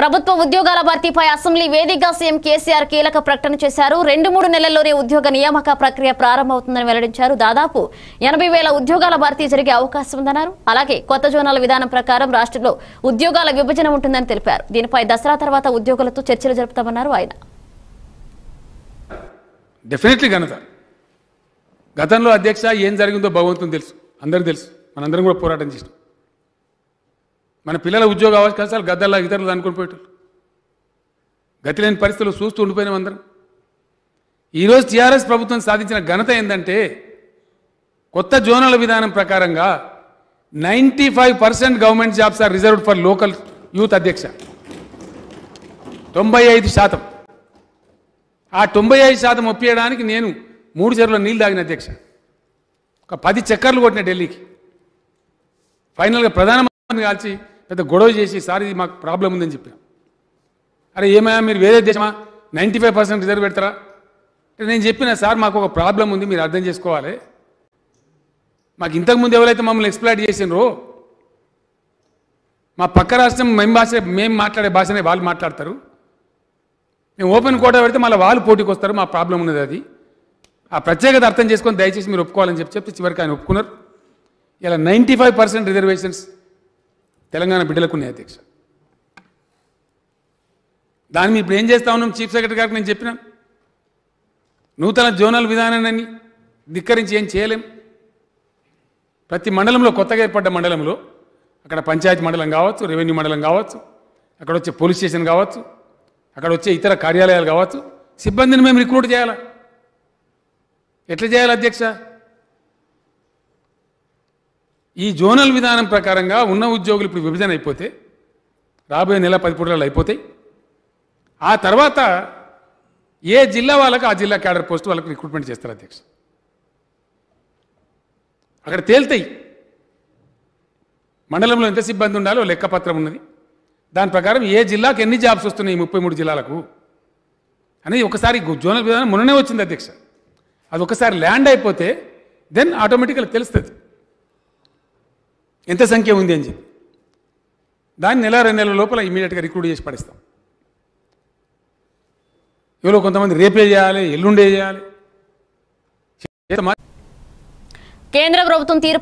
ప్రభుత్వ ఉద్యోగాల భర్తీపై అసెంబ్లీ వేదికగా సీఎం కేసీఆర్ కీలక ప్రకటన చేశారు రెండు మూడు నెలల్లోనే ఉద్యోగ నియామక ప్రక్రియ ప్రారంభమవుతుందని వెల్లడించారు దాదాపు ఎనభై వేల ఉద్యోగాల భర్తీ జరిగే అవకాశం ఉందన్నారు అలాగే కొత్త జోనాల విధానం ప్రకారం రాష్ట్రంలో ఉద్యోగాల విభజన ఉంటుందని తెలిపారు దీనిపై దసరా తర్వాత ఉద్యోగులతో చర్చలు జరుపుతామన్నారు ఆయన గతంలో అధ్యక్ష ఏం జరిగిందో భగవంతుని తెలుసు అందరూ తెలుసు మనందరం కూడా పోరాటం చేసినాం మన పిల్లల ఉద్యోగ అవకాశాలు గద్దల్లా ఇతరులు అనుకుని పోయేటోళ్ళు గతి లేని పరిస్థితులు చూస్తూ ఉండిపోయినాం అందరం ఈరోజు టీఆర్ఎస్ ప్రభుత్వం సాధించిన ఘనత ఏంటంటే కొత్త జోనల్ విధానం ప్రకారంగా ninety five percent government jobs are reserved for local youth అధ్యక్ష తొంభై ఐదు శాతం ఆ తొంభై ఐదు శాతం ఒప్పియడానికి నేను మూడు చెరువుల నీళ్ళు తాగిన అధ్యక్ష ఒక పది చక్కర్లు కొట్టిన ఢిల్లీకి ఫైనల్గా ప్రధాన కాల్చి పెద్ద గొడవ చేసి సార్ ఇది మాకు ప్రాబ్లం ఉందని చెప్పిన అరే ఏమయ్యా మీరు వేరే దేశమా నైంటీ ఫైవ్ పర్సెంట్ రిజర్వ్ పెడతారా నేను చెప్పిన సార్ మాకు ఒక ప్రాబ్లం ఉంది మీరు అర్థం చేసుకోవాలి మాకు ఇంతకుముందు ఎవరైతే మమ్మల్ని ఎక్స్ప్లాయిట్ చేసినారో మా పక్క రాష్ట్రం మేము భాష మేము మాట్లాడే భాషనే వాళ్ళు మాట్లాడతారు మేము ఓపెన్ కోట పెడితే మళ్ళీ వాళ్ళు పోటీకి వస్తారు మా ప్రాబ్లం ఉన్నది అది ఆ ప్రత్యేకత అర్థం చేసుకొని దయచేసి మీరు ఒప్పుకోవాలని చెప్పి చెప్తే చివరికి ఆయన ఒప్పుకున్నారు ఇలా ninety five percent reservations Telangana బిడ్డలకు ఉన్నాయి అధ్యక్ష దాన్ని ఇప్పుడు ఏం చేస్తా ఉన్నాం చీఫ్ సెక్రటరీ గారికి నేను చెప్పిన నూతన జోనల్ విధానాన్ని ధిక్కరించి ఏం చేయలేం ప్రతి మండలంలో కొత్తగా ఏర్పడ్డ మండలంలో అక్కడ పంచాయతీ మండలం కావచ్చు రెవెన్యూ మండలం కావచ్చు అక్కడ వచ్చే పోలీస్ స్టేషన్ కావచ్చు అక్కడ వచ్చే ఇతర కార్యాలయాలు కావచ్చు సిబ్బందిని మేము రిక్రూట్ చేయాలా ఎట్లా చేయాలి అధ్యక్ష ఈ జోనల్ విధానం ప్రకారంగా ఉన్న ఉద్యోగులు ఇప్పుడు విభజన అయిపోతే రాబోయే నెల పది పూటలు అయిపోతాయి ఆ తర్వాత ఏ జిల్లా వాళ్ళకు ఆ జిల్లా క్యాడర్ పోస్ట్ వాళ్ళకి రిక్రూట్మెంట్ చేస్తారు అధ్యక్ష అక్కడ తేల్తాయి మండలంలో ఎంత సిబ్బంది ఉండాలో లెక్కపత్రం ఉన్నది దాని ప్రకారం ఏ జిల్లాకు ఎన్ని జాబ్స్ వస్తున్నాయి ముప్పై మూడు జిల్లాలకు అనేది ఒకసారి జోనల్ విధానం మొన్ననే వచ్చింది అధ్యక్ష అది ఒకసారి ల్యాండ్ అయిపోతే దెన్ ఆటోమేటిక్గా తెలుస్తుంది ఎంత సంఖ్య ఉంది అని చెప్పి దాన్ని నెల రెండు నెలల లోపల ఇమీడియట్గా రిక్రూట్ చేసి పడేస్తాం ఎవరో కొంతమంది రేపే చేయాలి ఎల్లుండే చేయాలి కేంద్ర ప్రభుత్వం తీర్పు